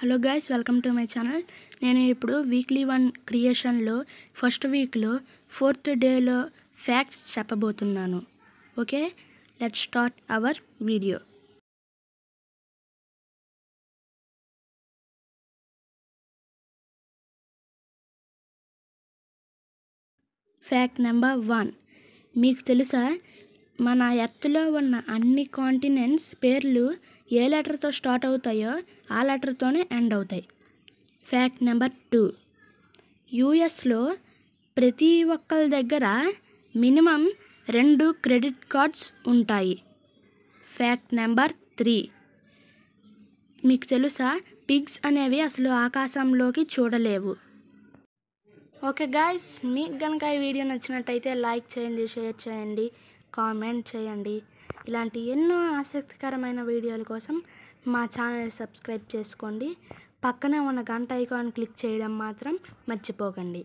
hello guys welcome to my channel నేను ఇప్పుడు weekly one క్రియేషన్లో ఫస్ట్ వీక్లో ఫోర్త్ డేలో ఫ్యాక్ట్స్ చెప్పబోతున్నాను okay let start our video fact number one మీకు తెలుసా మన ఎర్త్లో ఉన్న అన్ని కాంటినెంట్స్ పేర్లు ఏ లెటర్తో స్టార్ట్ అవుతాయో ఆ లెటర్తోనే ఎండ్ అవుతాయి ఫ్యాక్ట్ నెంబర్ టూ యూఎస్లో ప్రతి ఒక్కరి దగ్గర మినిమం రెండు క్రెడిట్ కార్డ్స్ ఉంటాయి ఫ్యాక్ట్ నెంబర్ త్రీ మీకు తెలుసా పిగ్స్ అనేవి అసలు ఆకాశంలోకి చూడలేవు ఓకే గాయస్ మీకు కనుక ఈ వీడియో నచ్చినట్టయితే లైక్ చేయండి షేర్ చేయండి కామెంట్ చేయండి ఇలాంటి ఎన్నో ఆసక్తికరమైన వీడియోల కోసం మా ఛానల్ సబ్స్క్రైబ్ చేసుకోండి పక్కనే ఉన్న గంట ఐకాన్ క్లిక్ చేయడం మాత్రం మర్చిపోకండి